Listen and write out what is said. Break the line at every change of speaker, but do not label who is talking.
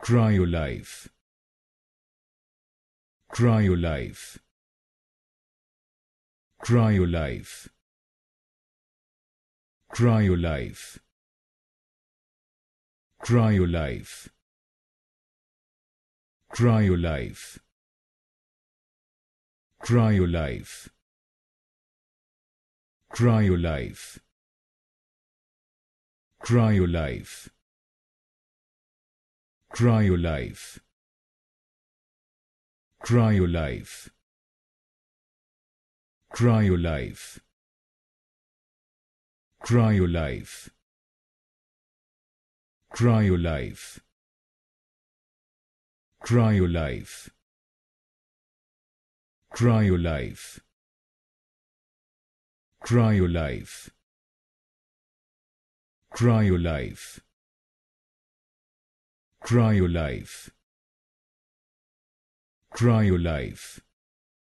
cry your life cry your life cry your life cry your life cry your life cry your life cry your life cry your life Cry Cry Cry Cry your your your your life. life. life. life. Cry your life. Cry your life. Cry your life. Cry your life. Cry your life.